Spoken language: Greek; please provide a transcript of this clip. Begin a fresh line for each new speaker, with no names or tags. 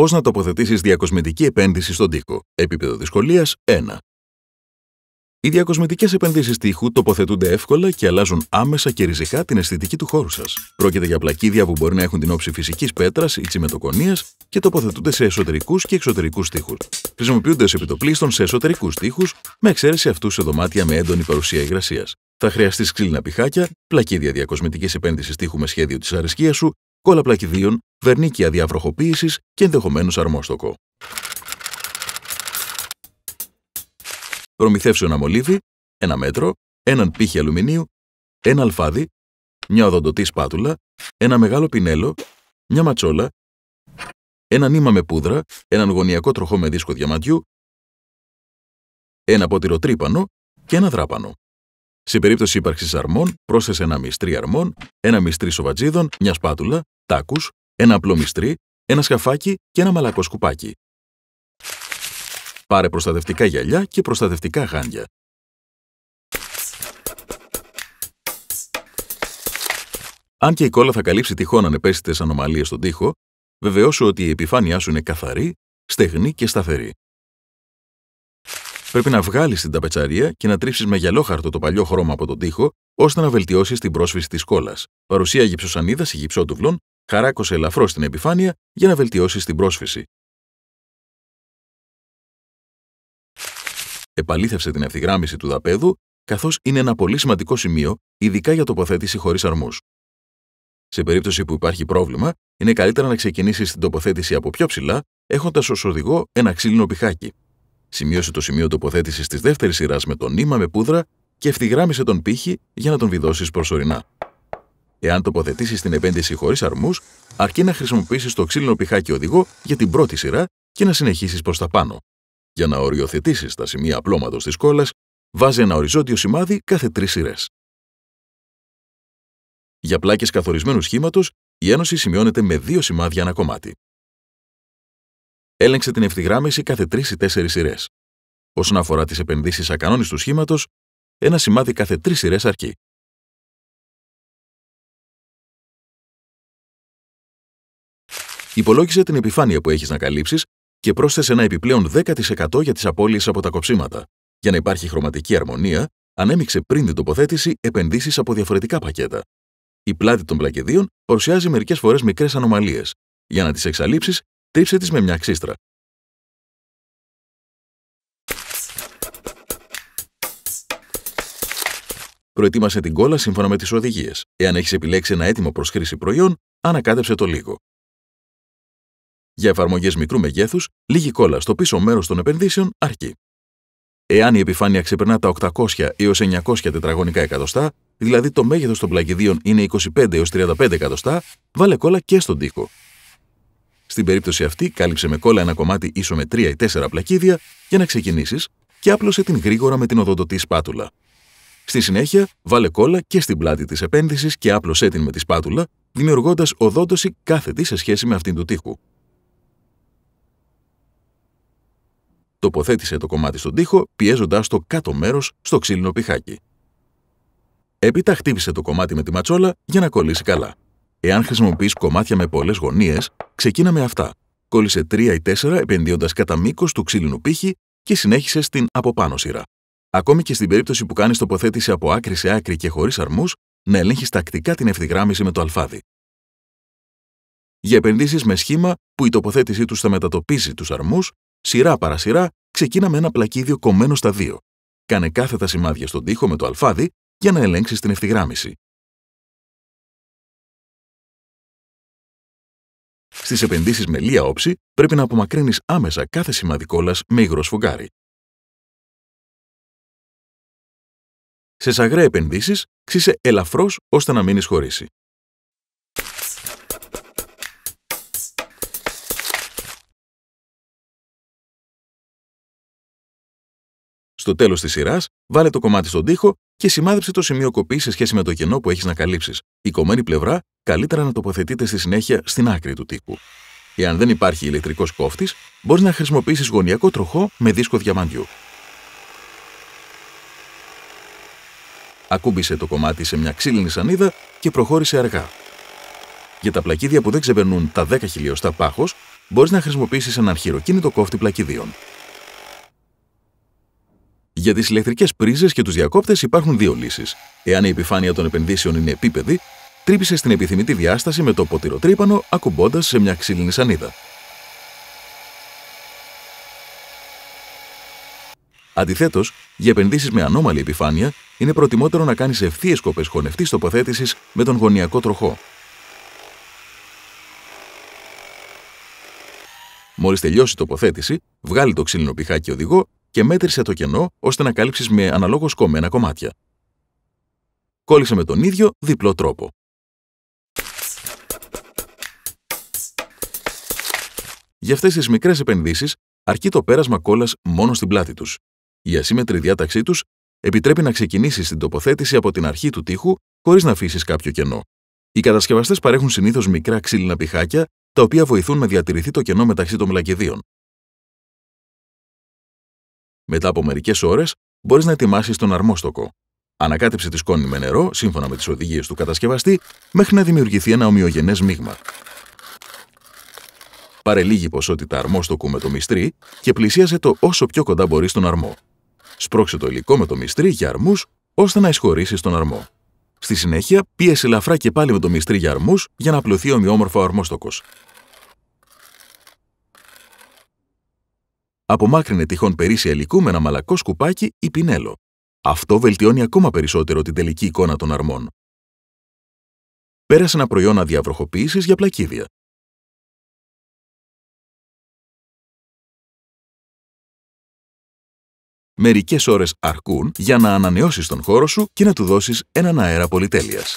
Πώς να τοποθετήσεις διακοσμητική επένδυση στον τοίχο. Επίπεδο δυσκολίας 1. Οι διακοσμητικές επενδύσεις τοίχου τοποθετούνται εύκολα και αλλάζουν άμεσα και ριζικά την αισθητική του χώρου σας. Πρόκειται για πλακίδια που μπορεί να έχουν την όψη φυσικής πέτρας ή τσιμετοκονίας και τοποθετούνται σε εσωτερικούς και εξωτερικούς τοίχους. Χρησιμοποιούνται ως επιτοπλίστων σε εσωτερικούς τοίχους, με εξαίρεση αυτούς σε δωμάτια με έντονη παρουσία υγρασίας. Θα χρειαστείς ξύλινα πιχάκια, πλακίδια διακοσμητικής επένδυσης τείχου με σχέδιο της αρισκία σου κόλλα πλακιδίων, βερνίκια διαβροχοποίηση και ενδεχομένως αρμόστοκο. Προμηθεύσου ένα μολύβι, ένα μέτρο, έναν πύχη αλουμινίου, ένα αλφάδι, μια οδοντοτή σπάτουλα, ένα μεγάλο πινέλο, μια ματσόλα, ένα νήμα με πούδρα, έναν γωνιακό τροχό με δίσκο διαμαντιού, ένα πότηρο τρύπανο και ένα δράπανο. Σε περίπτωση ύπαρξης αρμών, πρόσθεσε ένα μυστρί αρμών, ένα μυστρί σοβατζίδων, μια σπάτουλα, Τάκους, ένα απλό μυστρί, ένα σκαφάκι και ένα μαλακό σκουπάκι. Πάρε προστατευτικά γυαλιά και προστατευτικά γάντια. Αν και η κόλλα θα καλύψει τυχόν ανεπαίσθητες ανομαλίες στον τοίχο, βεβαιώσου ότι η επιφάνειά σου είναι καθαρή, στεγνή και σταθερή. Πρέπει να βγάλεις την ταπετσαρία και να τρίψεις με γυαλόχαρτο το παλιό χρώμα από τον τοίχο, ώστε να βελτιώσεις την πρόσφυση της κόλλας. Παρουσία γυψοσανίδας ή γυψότουβλων χαράκωσε ελαφρώς την επιφάνεια για να βελτιώσει
την πρόσφυση.
Επαλήθευσε την ευθυγράμμιση του δαπέδου, καθώς είναι ένα πολύ σημαντικό σημείο, ειδικά για τοποθέτηση χωρίς αρμούς. Σε περίπτωση που υπάρχει πρόβλημα, είναι καλύτερα να ξεκινήσεις την τοποθέτηση από πιο ψηλά, έχοντας ως οδηγό ένα ξύλινο πιχάκι. Σημείωσε το σημείο τοποθέτησης της δεύτερης σειράς με το νήμα με πούδρα και ευθυγράμμισε τον πύχη για να τον βιδώσεις προσωρινά. Εάν τοποθετήσεις την επένδυση χωρίς αρμούς, αρκεί να χρησιμοποιήσεις το ξύλινο πιχάκι οδηγό για την πρώτη σειρά και να συνεχίσεις προς τα πάνω. Για να οριοθετήσεις τα σημεία απλώματος της κόλλας, βάζει ένα οριζόντιο σημάδι κάθε τρεις σειρές. Για πλάκες καθορισμένου σχήματος, η ένωση σημειώνεται με δύο σημάδια ένα κομμάτι. Έλεγξε την ευθυγράμμιση κάθε τρεις ή τέσσερις σειρές. Όσον αφορά τις
επενδύσεις του σχήματος, ένα σημάδι κάθε τρεις σειρές αρκεί. Υπολόγισε την
επιφάνεια που έχεις να καλύψεις και πρόσθεσε ένα επιπλέον 10% για τις απώλειες από τα κοψίματα. Για να υπάρχει χρωματική αρμονία, ανέμειξε πριν την τοποθέτηση επενδύσεις από διαφορετικά πακέτα. Η πλάτη των πλακεδίων παρουσιάζει μερικές φορές μικρές ανομαλίες. Για να τις εξαλείψεις, τρίψε τις με μια ξύστρα. Προετοίμασε την κόλλα σύμφωνα με τις οδηγίες. Εάν έχεις επιλέξει ένα έτοιμο προς χρήση προϊόν, ανακάτεψε το λίγο. Για εφαρμογές μικρού μεγέθους, λίγη κόλλα στο πίσω μέρος των επενδύσεων αρκεί. Εάν η επιφάνεια ξεπερνά τα 800 έω 900 τετραγωνικά εκατοστά, δηλαδή το μέγεθος των πλακιδίων είναι 25 έω 35 εκατοστά, βάλε κόλλα και στον τοίχο. Στην περίπτωση αυτή, κάλυψε με κόλλα ένα κομμάτι ίσο με 3 ή 4 πλακίδια για να ξεκινήσεις και άπλωσε την γρήγορα με την οδοντοτή σπάτουλα. Στη συνέχεια, βάλε κόλλα και στην πλάτη της επένδυσης και άπλωσέ την με τη σπάτουλα, δημιουργώντας οδότωση κάθετη σε σχέση με αυτήν του τοίχου. τοποθέτησε το κομμάτι στον τοίχο, πιέζοντας το κάτω μέρος στο ξύλινο πιχάκι. Έπειτα χτύπησε το κομμάτι με τη ματσόλα για να κολλήσει καλά. Εάν χρησιμοποιείς κομμάτια με πολλές γωνίες, ξεκίνα με αυτά. Κόλλησε 3 ή 4 επενδύοντας κατά μήκος του ξύλινου πύχη και συνέχισε στην από πάνω σειρά. Ακόμη και στην περίπτωση που κάνεις τοποθέτηση από άκρη σε άκρη και χωρίς αρμούς, να ελέγχεις τακτικά την ευθυγράμμιση με το αλφάδι. Για επενδύσεις με σχήμα που η τοποθέτησή τους θα μετατοπίζει τους αρμούς, σειρά παρά ξεκίνα με ένα πλακίδιο κομμένο στα δύο. Κάνε κάθετα σημάδια στον τοίχο με το αλφάδι για να ελέγξεις την ευθυγράμμιση.
Στις επενδύσεις με λία όψη πρέπει να απομακρύνεις άμεσα κάθε σημάδι με υγρό σφουγγάρι.
Σε σαγρέ επενδύσεις, ξύσε ελαφρώς ώστε να μην εισχωρήσει. Στο τέλος της σειράς, βάλε το κομμάτι στον τοίχο και σημάδεψε το σημείο κοπής σε σχέση με το κενό που έχεις να καλύψεις. Η κομμένη πλευρά καλύτερα να τοποθετείται στη συνέχεια στην άκρη του τοίχου. Εάν δεν υπάρχει ηλεκτρικός κόφτης, μπορείς να χρησιμοποιήσεις γωνιακό τροχό με δίσκο διαμαντιού. Ακούμπησε το κομμάτι σε μια ξύλινη σανίδα και προχώρησε αργά. Για τα πλακίδια που δεν ξεπερνούν τα 10 χιλιοστά πάχος, μπορείς να χρησιμοποιήσεις έναν χειροκίνητο κόφτη πλακίδιων. Για τις ηλεκτρικές πρίζες και τους διακόπτες υπάρχουν δύο λύσεις. Εάν η επιφάνεια των επενδύσεων είναι επίπεδη, τρύπησε στην επιθυμητή διάσταση με το ποτηροτρύπανο ακουμπώντας σε μια ξύλινη σανίδα. Αντιθέτως, για επενδύσεις με ανώμαλη επιφάνεια, είναι προτιμότερο να κάνεις ευθείε κοπές χωνευτής τοποθέτησης με τον γωνιακό τροχό. Μόλις τελειώσει η τοποθέτηση, βγάλει το ξύλινο πιχάκι οδηγό και μέτρησε το κενό ώστε να κάλυψει με αναλόγως κομμένα κομμάτια. Κόλλησε με τον ίδιο διπλό τρόπο. Για αυτές τις μικρές επενδύσεις αρκεί το πέρασμα κόλλας μόνο στην πλάτη τους. Η ασύμετρη διάταξή τους επιτρέπει να ξεκινήσεις την τοποθέτηση από την αρχή του τοίχου χωρίς να αφήσεις κάποιο κενό. Οι κατασκευαστές παρέχουν συνήθως μικρά ξύλινα πιχάκια, τα οποία βοηθούν να διατηρηθεί το κενό μεταξύ των μλακιδίων. Μετά από μερικές ώρες, μπορείς να ετοιμάσεις τον αρμόστοκο. Ανακάτεψε τη σκόνη με νερό, σύμφωνα με τις οδηγίες του κατασκευαστή, μέχρι να δημιουργηθεί ένα ομοιογενές μείγμα. Πάρε λίγη ποσότητα αρμόστοκου με το μυστρί και πλησίασε το όσο πιο κοντά μπορείς στον αρμό. Σπρώξε το υλικό με το μυστρί για αρμούς, ώστε να εισχωρήσεις τον αρμό. Στη συνέχεια, πίεσε ελαφρά και πάλι με το μυστρί για αρμούς για να απλωθεί ομοιόμορφα αρμόστοκος. Απομάκρυνε τυχόν περίσσια υλικού με ένα μαλακό σκουπάκι ή πινέλο. Αυτό βελτιώνει ακόμα περισσότερο την τελική εικόνα των αρμών.
Πέρασε ένα προϊόν αδιαβροχοποίησης για πλακίδια. Μερικές
ώρες αρκούν για να ανανεώσεις τον χώρο σου και να του δώσεις έναν αέρα πολυτέλειας.